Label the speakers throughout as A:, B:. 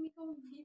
A: me convida.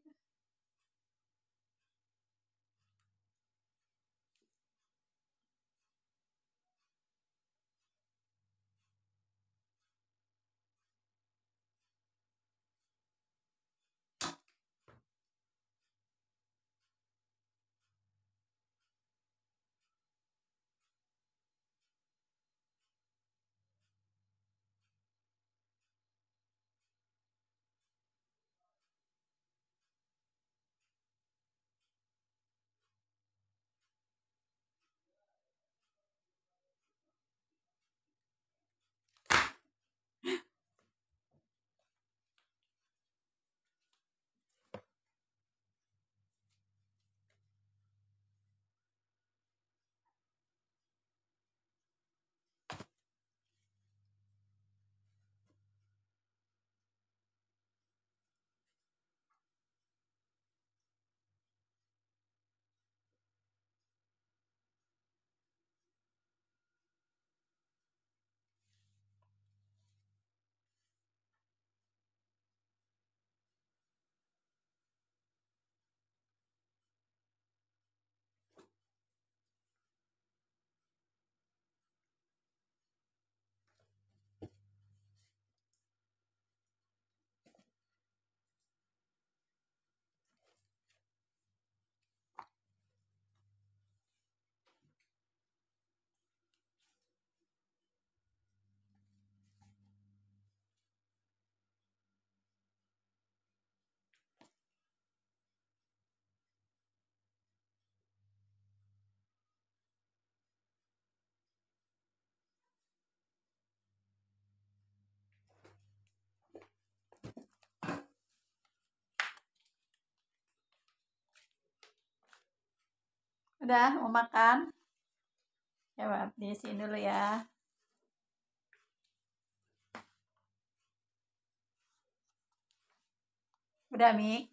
B: Udah, mau makan? Coba ya, diisiin dulu ya.
C: Udah, Mik?